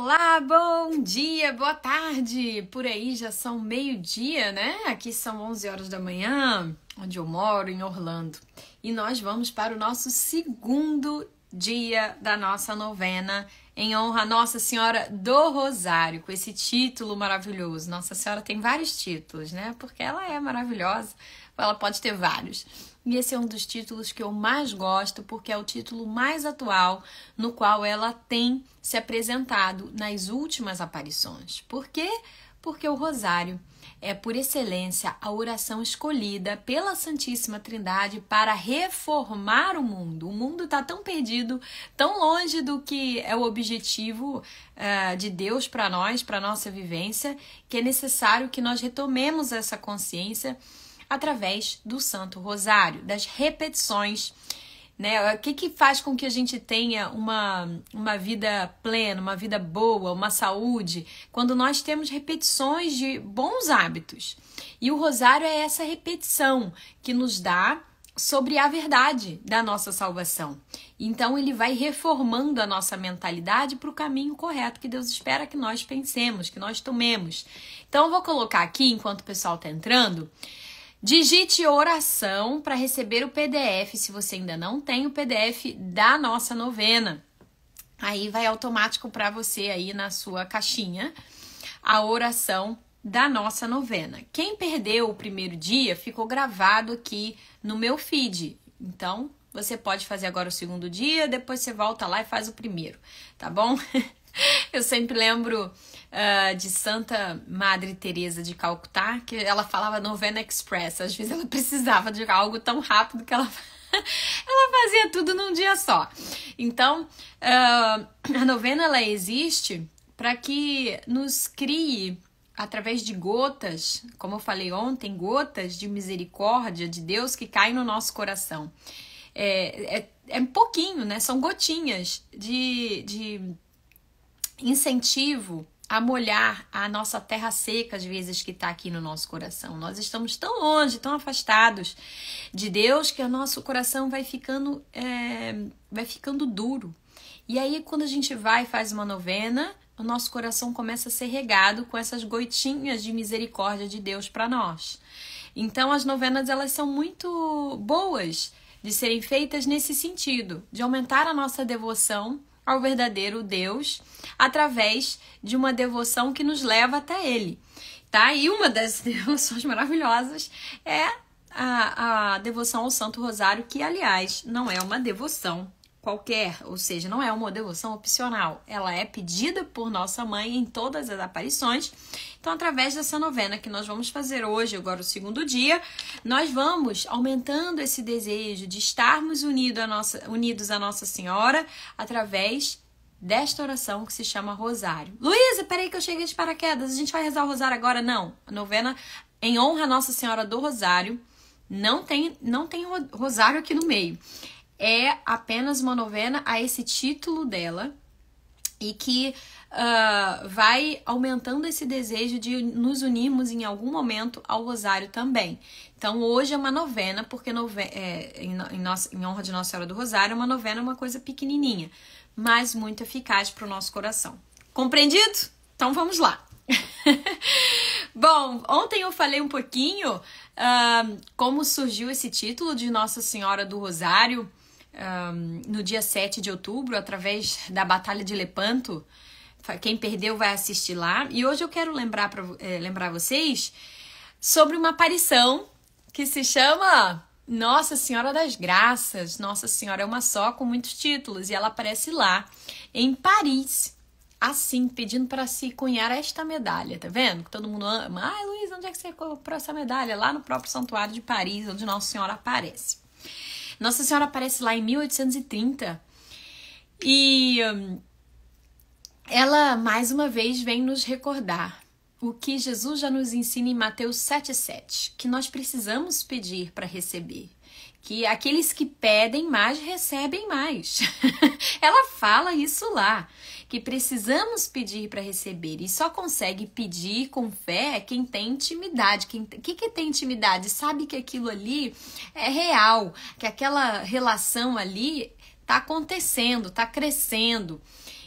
Olá, bom dia, boa tarde. Por aí já são meio-dia, né? Aqui são 11 horas da manhã, onde eu moro, em Orlando. E nós vamos para o nosso segundo dia da nossa novena em honra a Nossa Senhora do Rosário, com esse título maravilhoso. Nossa Senhora tem vários títulos, né? Porque ela é maravilhosa, ela pode ter vários. E esse é um dos títulos que eu mais gosto, porque é o título mais atual no qual ela tem se apresentado nas últimas aparições. Por quê? Porque o Rosário é, por excelência, a oração escolhida pela Santíssima Trindade para reformar o mundo. O mundo está tão perdido, tão longe do que é o objetivo uh, de Deus para nós, para nossa vivência, que é necessário que nós retomemos essa consciência através do Santo Rosário, das repetições. Né? O que, que faz com que a gente tenha uma, uma vida plena, uma vida boa, uma saúde, quando nós temos repetições de bons hábitos? E o rosário é essa repetição que nos dá sobre a verdade da nossa salvação. Então ele vai reformando a nossa mentalidade para o caminho correto que Deus espera que nós pensemos, que nós tomemos. Então eu vou colocar aqui enquanto o pessoal está entrando, Digite oração para receber o PDF, se você ainda não tem o PDF da nossa novena. Aí vai automático para você aí na sua caixinha a oração da nossa novena. Quem perdeu o primeiro dia ficou gravado aqui no meu feed. Então, você pode fazer agora o segundo dia, depois você volta lá e faz o primeiro, tá bom? Eu sempre lembro uh, de Santa Madre Teresa de Calcutá, que ela falava novena express. Às vezes ela precisava de algo tão rápido que ela ela fazia tudo num dia só. Então, uh, a novena ela existe para que nos crie através de gotas, como eu falei ontem, gotas de misericórdia de Deus que caem no nosso coração. É, é, é um pouquinho, né? São gotinhas de, de incentivo a molhar a nossa terra seca, às vezes, que está aqui no nosso coração. Nós estamos tão longe, tão afastados de Deus, que o nosso coração vai ficando, é, vai ficando duro. E aí, quando a gente vai e faz uma novena, o nosso coração começa a ser regado com essas goitinhas de misericórdia de Deus para nós. Então, as novenas elas são muito boas de serem feitas nesse sentido, de aumentar a nossa devoção ao verdadeiro Deus através de uma devoção que nos leva até Ele, tá? E uma das devoções maravilhosas é a, a devoção ao Santo Rosário, que aliás não é uma devoção, qualquer, ou seja, não é uma devoção opcional. Ela é pedida por nossa mãe em todas as aparições. Então, através dessa novena que nós vamos fazer hoje, agora o segundo dia, nós vamos aumentando esse desejo de estarmos unido a nossa, unidos a Nossa Senhora através desta oração que se chama Rosário. Luísa, peraí que eu cheguei de paraquedas, a gente vai rezar o Rosário agora? Não, a novena em honra a Nossa Senhora do Rosário. Não tem, não tem rosário aqui no meio é apenas uma novena a esse título dela e que uh, vai aumentando esse desejo de nos unirmos em algum momento ao Rosário também. Então hoje é uma novena, porque nove é, em, em, nossa, em honra de Nossa Senhora do Rosário, é uma novena é uma coisa pequenininha, mas muito eficaz para o nosso coração. Compreendido? Então vamos lá! Bom, ontem eu falei um pouquinho uh, como surgiu esse título de Nossa Senhora do Rosário um, no dia 7 de outubro, através da Batalha de Lepanto. Quem perdeu vai assistir lá. E hoje eu quero lembrar, pra, é, lembrar vocês sobre uma aparição que se chama Nossa Senhora das Graças. Nossa Senhora é uma só, com muitos títulos. E ela aparece lá, em Paris, assim, pedindo para se cunhar esta medalha, tá vendo? Que todo mundo ama. Ai, Luiz, onde é que você comprou essa medalha? Lá no próprio Santuário de Paris, onde Nossa Senhora aparece. Nossa Senhora aparece lá em 1830 e hum, ela mais uma vez vem nos recordar o que Jesus já nos ensina em Mateus 7,7, que nós precisamos pedir para receber. Que aqueles que pedem mais recebem mais. ela fala isso lá que precisamos pedir para receber e só consegue pedir com fé quem tem intimidade. Quem que, que é tem intimidade sabe que aquilo ali é real, que aquela relação ali está acontecendo, está crescendo.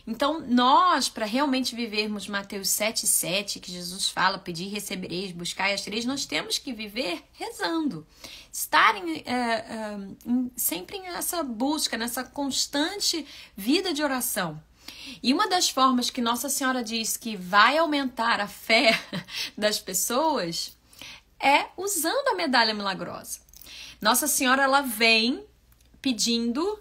Então, nós, para realmente vivermos Mateus 7,7, que Jesus fala, pedir recebereis, buscai as três, nós temos que viver rezando. Estar em, é, é, sempre nessa busca, nessa constante vida de oração. E uma das formas que Nossa Senhora diz que vai aumentar a fé das pessoas é usando a medalha milagrosa. Nossa Senhora ela vem pedindo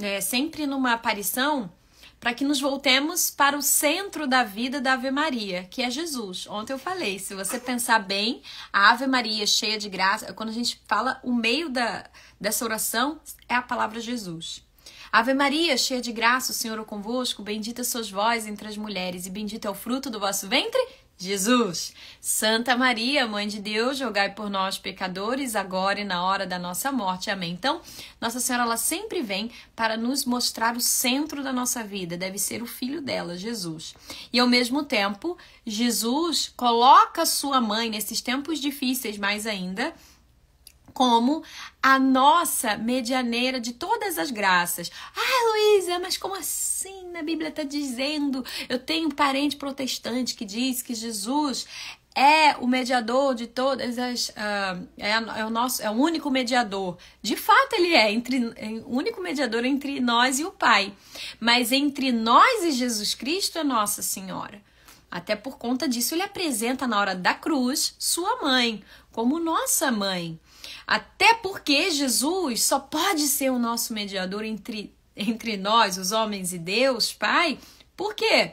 é, sempre numa aparição para que nos voltemos para o centro da vida da Ave Maria, que é Jesus. Ontem eu falei, se você pensar bem, a Ave Maria cheia de graça, quando a gente fala o meio da, dessa oração é a palavra Jesus. Ave Maria, cheia de graça, o Senhor é convosco, bendita sois vós entre as mulheres, e bendito é o fruto do vosso ventre, Jesus. Santa Maria, Mãe de Deus, rogai por nós, pecadores, agora e na hora da nossa morte. Amém. Então, Nossa Senhora, ela sempre vem para nos mostrar o centro da nossa vida, deve ser o filho dela, Jesus. E ao mesmo tempo, Jesus coloca sua mãe nesses tempos difíceis mais ainda como a nossa medianeira de todas as graças. Ah, Luísa, mas como assim? Na Bíblia está dizendo. Eu tenho um parente protestante que diz que Jesus é o mediador de todas as. Uh, é, é, o nosso, é o único mediador. De fato, ele é, entre, é o único mediador entre nós e o Pai. Mas entre nós e Jesus Cristo é Nossa Senhora. Até por conta disso, ele apresenta na hora da cruz sua mãe, como nossa mãe. Até porque Jesus só pode ser o nosso mediador entre, entre nós, os homens e Deus, Pai. Por quê?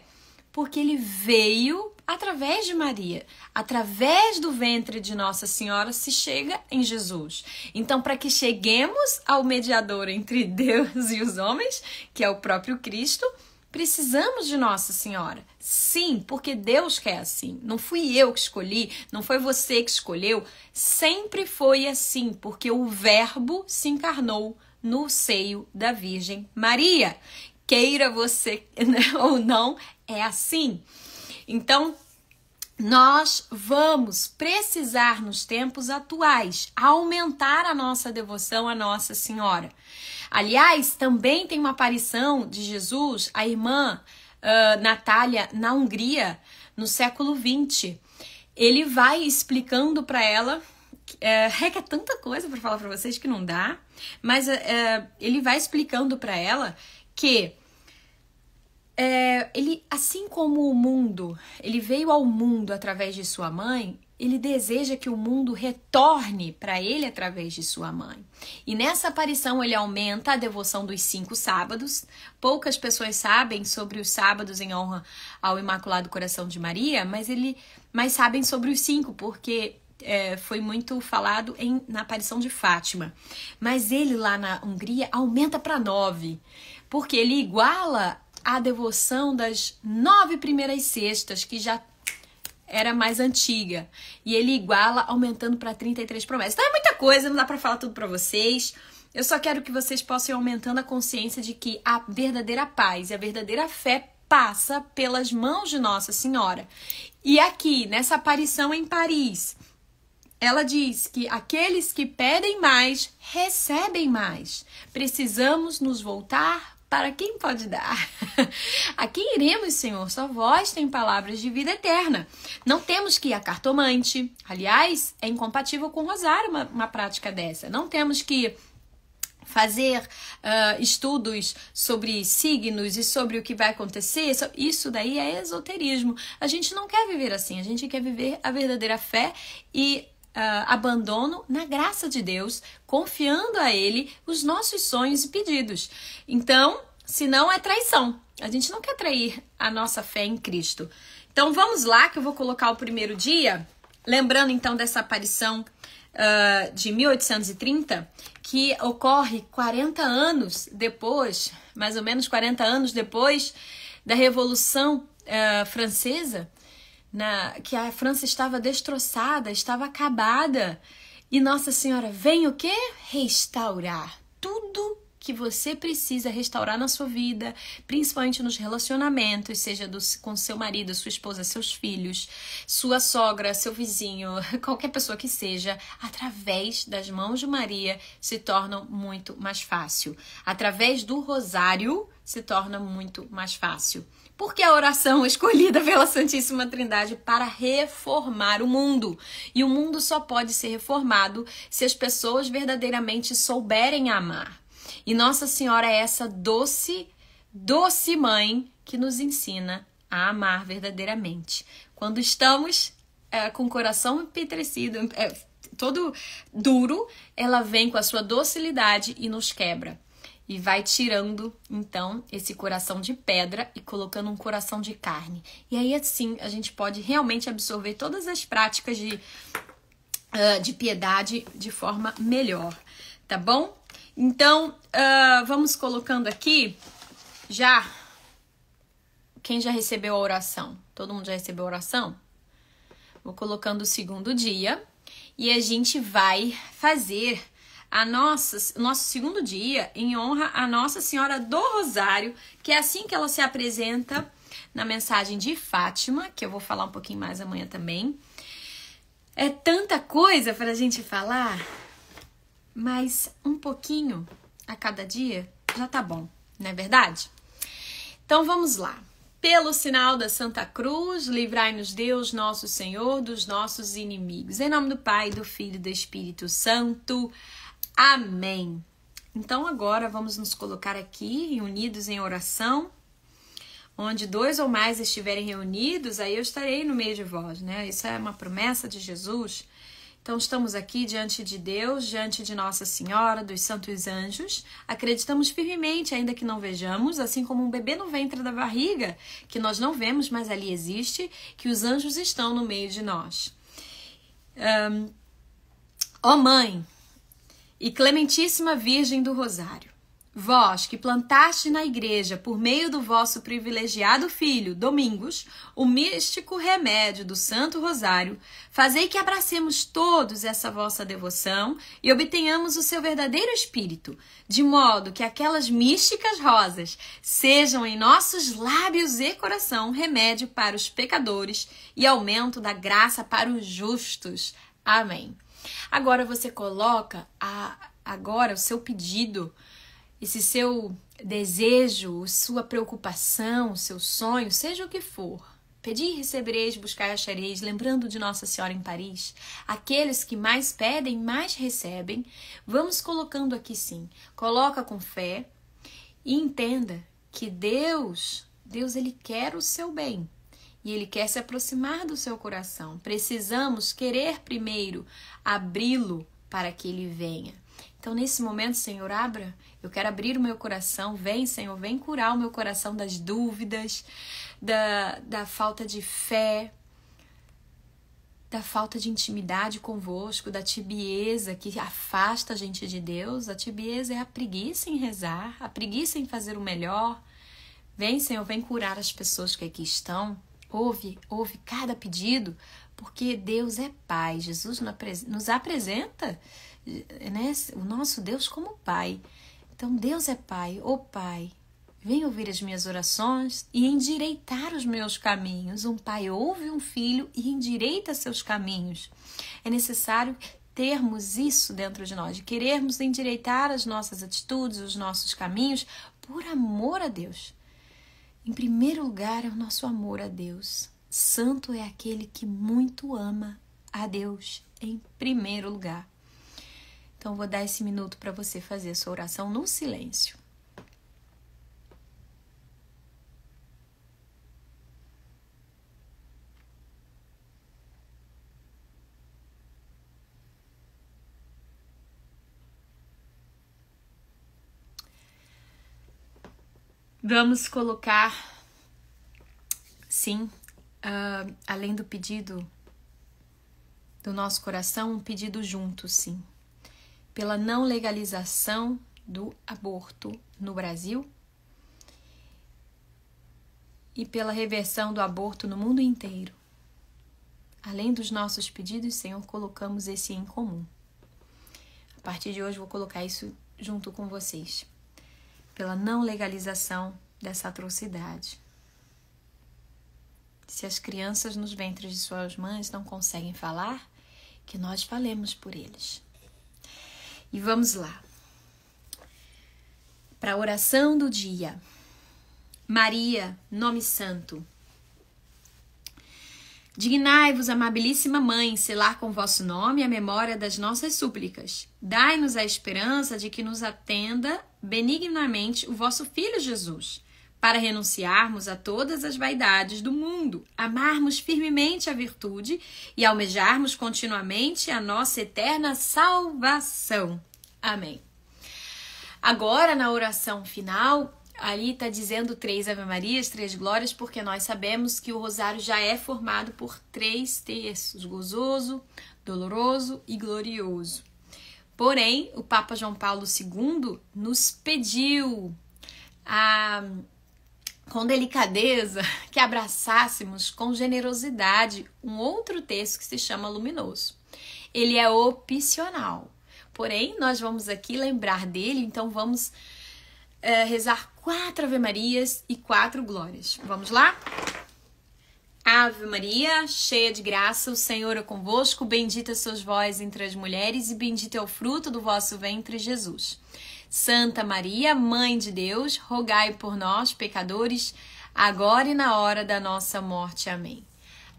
Porque ele veio através de Maria, através do ventre de Nossa Senhora se chega em Jesus. Então, para que cheguemos ao mediador entre Deus e os homens, que é o próprio Cristo, Precisamos de Nossa Senhora. Sim, porque Deus quer assim. Não fui eu que escolhi, não foi você que escolheu. Sempre foi assim, porque o Verbo se encarnou no seio da Virgem Maria. Queira você né, ou não, é assim. Então, nós vamos precisar nos tempos atuais aumentar a nossa devoção à Nossa Senhora. Aliás, também tem uma aparição de Jesus, a irmã uh, Natália, na Hungria, no século XX. Ele vai explicando para ela. É, é, que é tanta coisa para falar para vocês que não dá, mas é, ele vai explicando para ela que é, ele, assim como o mundo, ele veio ao mundo através de sua mãe, ele deseja que o mundo retorne para ele através de sua mãe. E nessa aparição ele aumenta a devoção dos cinco sábados. Poucas pessoas sabem sobre os sábados em honra ao Imaculado Coração de Maria, mas ele, mas sabem sobre os cinco porque é, foi muito falado em, na aparição de Fátima. Mas ele lá na Hungria aumenta para nove, porque ele iguala a devoção das nove primeiras sextas que já era mais antiga. E ele iguala aumentando para 33 promessas. Então é muita coisa, não dá para falar tudo para vocês. Eu só quero que vocês possam ir aumentando a consciência de que a verdadeira paz e a verdadeira fé passa pelas mãos de Nossa Senhora. E aqui, nessa aparição em Paris, ela diz que aqueles que pedem mais recebem mais. Precisamos nos voltar para quem pode dar? a quem iremos, Senhor? Só vós tem palavras de vida eterna. Não temos que ir a cartomante. Aliás, é incompatível com rosário uma, uma prática dessa. Não temos que fazer uh, estudos sobre signos e sobre o que vai acontecer, isso daí é esoterismo. A gente não quer viver assim, a gente quer viver a verdadeira fé e Uh, abandono na graça de Deus, confiando a Ele os nossos sonhos e pedidos. Então, se não é traição, a gente não quer trair a nossa fé em Cristo. Então, vamos lá que eu vou colocar o primeiro dia, lembrando então dessa aparição uh, de 1830, que ocorre 40 anos depois, mais ou menos 40 anos depois da Revolução uh, Francesa na, que a França estava destroçada, estava acabada. E Nossa Senhora vem o quê? Restaurar tudo que você precisa restaurar na sua vida, principalmente nos relacionamentos, seja do, com seu marido, sua esposa, seus filhos, sua sogra, seu vizinho, qualquer pessoa que seja, através das mãos de Maria se tornam muito mais fácil. Através do rosário se torna muito mais fácil porque a oração escolhida pela Santíssima Trindade para reformar o mundo. E o mundo só pode ser reformado se as pessoas verdadeiramente souberem amar. E Nossa Senhora é essa doce, doce mãe que nos ensina a amar verdadeiramente. Quando estamos é, com o coração empetrecido, é, todo duro, ela vem com a sua docilidade e nos quebra e vai tirando então esse coração de pedra e colocando um coração de carne. E aí assim a gente pode realmente absorver todas as práticas de, uh, de piedade de forma melhor, tá bom? Então uh, vamos colocando aqui já. Quem já recebeu a oração? Todo mundo já recebeu a oração? Vou colocando o segundo dia e a gente vai fazer a nossa, nosso segundo dia em honra à Nossa Senhora do Rosário, que é assim que ela se apresenta na mensagem de Fátima, que eu vou falar um pouquinho mais amanhã também. É tanta coisa para a gente falar, mas um pouquinho a cada dia já tá bom, não é verdade? Então vamos lá. Pelo sinal da Santa Cruz, livrai-nos Deus, nosso Senhor, dos nossos inimigos. Em nome do Pai, do Filho e do Espírito Santo. Amém. Então agora vamos nos colocar aqui unidos em oração, onde dois ou mais estiverem reunidos, aí eu estarei no meio de vós, né? Isso é uma promessa de Jesus. Então estamos aqui diante de Deus, diante de Nossa Senhora, dos santos anjos. Acreditamos firmemente, ainda que não vejamos, assim como um bebê no ventre da barriga, que nós não vemos, mas ali existe, que os anjos estão no meio de nós. Um, ó oh mãe, e Clementíssima Virgem do Rosário, vós que plantaste na igreja, por meio do vosso privilegiado filho, Domingos, o místico remédio do Santo Rosário, fazei que abracemos todos essa vossa devoção e obtenhamos o seu verdadeiro espírito, de modo que aquelas místicas rosas sejam em nossos lábios e coração remédio para os pecadores e aumento da graça para os justos. Amém. Agora você coloca a, agora o seu pedido, esse seu desejo, sua preocupação, seu sonho, seja o que for. Pedi e recebereis, buscai e achareis, lembrando de Nossa Senhora em Paris. Aqueles que mais pedem, mais recebem. Vamos colocando aqui sim. Coloca com fé e entenda que Deus, Deus ele quer o seu bem e ele quer se aproximar do seu coração. Precisamos querer primeiro abri-lo para que ele venha. Então, nesse momento, Senhor, abra. Eu quero abrir o meu coração. Vem, Senhor, vem curar o meu coração das dúvidas, da, da falta de fé, da falta de intimidade convosco, da tibieza que afasta a gente de Deus. A tibieza é a preguiça em rezar, a preguiça em fazer o melhor. Vem, Senhor, vem curar as pessoas que aqui estão. Ouve, ouve cada pedido, porque Deus é Pai. Jesus nos apresenta né, o nosso Deus como Pai. Então, Deus é Pai, o oh, Pai. Vem ouvir as minhas orações e endireitar os meus caminhos. Um pai ouve um filho e endireita seus caminhos. É necessário termos isso dentro de nós, de querermos endireitar as nossas atitudes, os nossos caminhos, por amor a Deus. Em primeiro lugar, é o nosso amor a Deus. Santo é aquele que muito ama a Deus, em primeiro lugar. Então, vou dar esse minuto para você fazer a sua oração no silêncio. Vamos colocar, sim, uh, além do pedido do nosso coração, um pedido junto, sim, pela não legalização do aborto no Brasil e pela reversão do aborto no mundo inteiro. Além dos nossos pedidos, Senhor, colocamos esse em comum. A partir de hoje, vou colocar isso junto com vocês pela não legalização dessa atrocidade. Se as crianças nos ventres de suas mães não conseguem falar, que nós falemos por eles. E vamos lá. Para a oração do dia. Maria, nome santo, Dignai-vos, amabilíssima mãe, selar com vosso nome a memória das nossas súplicas. Dai-nos a esperança de que nos atenda benignamente o vosso Filho Jesus, para renunciarmos a todas as vaidades do mundo, amarmos firmemente a virtude e almejarmos continuamente a nossa eterna salvação. Amém. Agora, na oração final, ali está dizendo três Ave Marias, três Glórias, porque nós sabemos que o rosário já é formado por três terços: gozoso, doloroso e glorioso. Porém, o Papa João Paulo II nos pediu a, com delicadeza que abraçássemos com generosidade um outro texto que se chama Luminoso. Ele é opcional. Porém, nós vamos aqui lembrar dele, então vamos é, rezar quatro Ave Marias e quatro Glórias. Vamos lá? Ave Maria, cheia de graça, o Senhor é convosco, bendita sois vós entre as mulheres e bendito é o fruto do vosso ventre, Jesus. Santa Maria, Mãe de Deus, rogai por nós, pecadores, agora e na hora da nossa morte. Amém.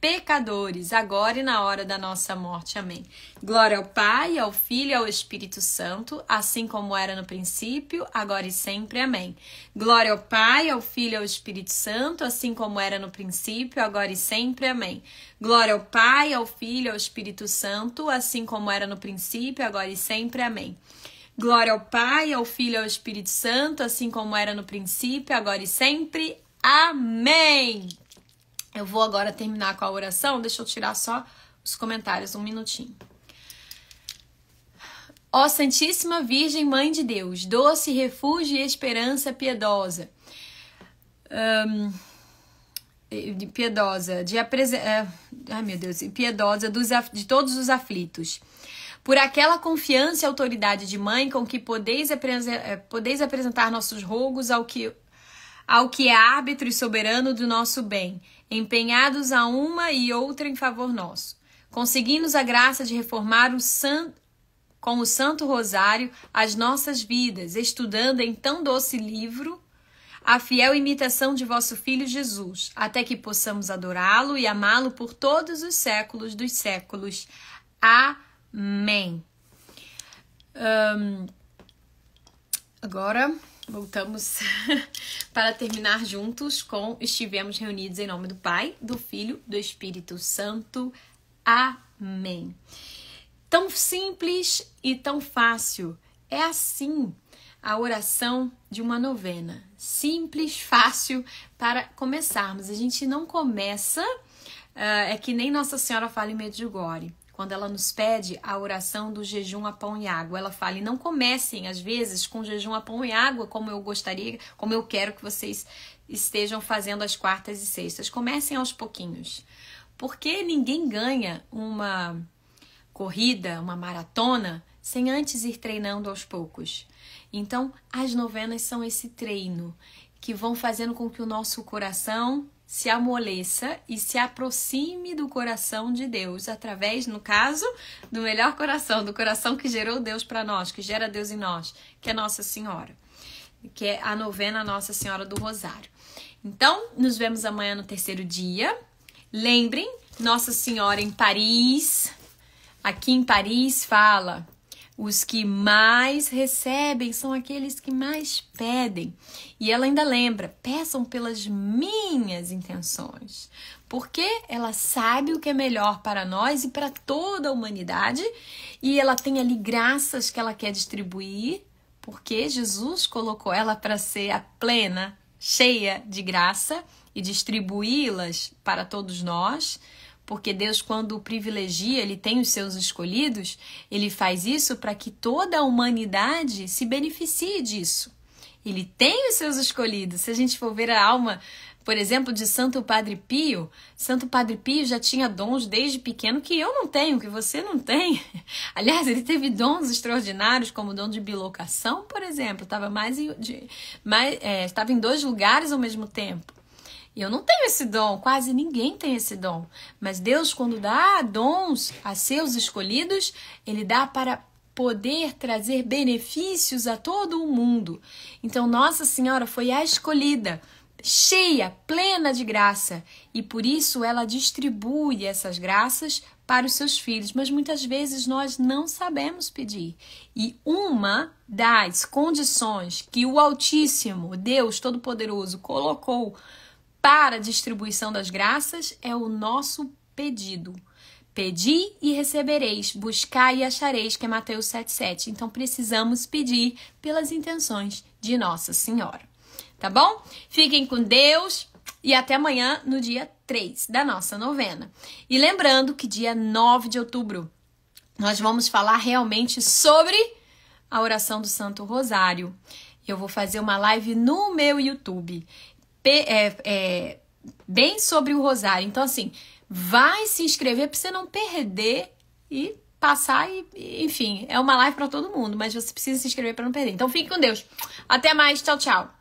pecadores, agora e na hora da nossa morte. Amém. Glória ao Pai, ao Filho e ao Espírito Santo, assim como era no princípio, agora e sempre. Amém. Glória ao Pai, ao Filho e ao Espírito Santo, assim como era no princípio, agora e sempre. Amém. Glória ao Pai, ao Filho e ao Espírito Santo, assim como era no princípio, agora e sempre. Amém. Glória ao Pai, ao Filho e ao Espírito Santo, assim como era no princípio, agora e sempre. Amém. Eu vou agora terminar com a oração, deixa eu tirar só os comentários um minutinho. Ó Santíssima Virgem Mãe de Deus, doce refúgio e esperança piedosa. Um, eh, piedosa, de apresen... Eh, ai, meu Deus, piedosa dos, de todos os aflitos. Por aquela confiança e autoridade de mãe com que podeis, apresen... Eh, podeis apresentar nossos rogos ao que, ao que é árbitro e soberano do nosso bem empenhados a uma e outra em favor nosso. Conseguimos a graça de reformar o san... com o Santo Rosário as nossas vidas, estudando em tão doce livro a fiel imitação de vosso Filho Jesus, até que possamos adorá-lo e amá-lo por todos os séculos dos séculos. Amém. Um, agora. Voltamos para terminar juntos com Estivemos reunidos em nome do Pai, do Filho, do Espírito Santo. Amém. Tão simples e tão fácil. É assim a oração de uma novena. Simples, fácil para começarmos. A gente não começa, uh, é que nem Nossa Senhora fala em Medjugorje quando ela nos pede a oração do jejum a pão e água. Ela fala: e não comecem, às vezes, com jejum a pão e água, como eu gostaria, como eu quero que vocês estejam fazendo as quartas e sextas. Comecem aos pouquinhos. Porque ninguém ganha uma corrida, uma maratona, sem antes ir treinando aos poucos. Então, as novenas são esse treino que vão fazendo com que o nosso coração se amoleça e se aproxime do coração de Deus através, no caso, do melhor coração, do coração que gerou Deus para nós, que gera Deus em nós, que é Nossa Senhora, que é a novena Nossa Senhora do Rosário. Então, nos vemos amanhã no terceiro dia. Lembrem, Nossa Senhora em Paris, aqui em Paris fala os que mais recebem são aqueles que mais pedem. E ela ainda lembra: peçam pelas minhas intenções. Porque ela sabe o que é melhor para nós e para toda a humanidade, e ela tem ali graças que ela quer distribuir, porque Jesus colocou ela para ser a plena, cheia de graça e distribuí-las para todos nós porque Deus, quando privilegia, ele tem os seus escolhidos, ele faz isso para que toda a humanidade se beneficie disso. Ele tem os seus escolhidos. Se a gente for ver a alma, por exemplo, de Santo Padre Pio, Santo Padre Pio já tinha dons desde pequeno que eu não tenho, que você não tem. Aliás, ele teve dons extraordinários, como o dom de bilocação, por exemplo. Estava mais, em, de, mais é, estava em dois lugares ao mesmo tempo eu não tenho esse dom, quase ninguém tem esse dom. Mas Deus, quando dá dons a seus escolhidos, ele dá para poder trazer benefícios a todo o mundo. Então, Nossa Senhora foi a escolhida, cheia, plena de graça, e por isso ela distribui essas graças para os seus filhos, mas muitas vezes nós não sabemos pedir. E uma das condições que o Altíssimo, Deus Todo-Poderoso, colocou para a distribuição das graças é o nosso pedido. Pedi e recebereis, buscai e achareis, que é Mateus 7,7. Então precisamos pedir pelas intenções de Nossa Senhora. Tá bom? Fiquem com Deus e até amanhã, no dia 3 da nossa novena. E lembrando que dia 9 de outubro nós vamos falar realmente sobre a oração do Santo Rosário. Eu vou fazer uma live no meu YouTube é, é, bem sobre o rosário. Então, assim, vai se inscrever para você não perder e passar e, enfim, é uma live para todo mundo, mas você precisa se inscrever para não perder. Então, fique com Deus. Até mais, tchau, tchau.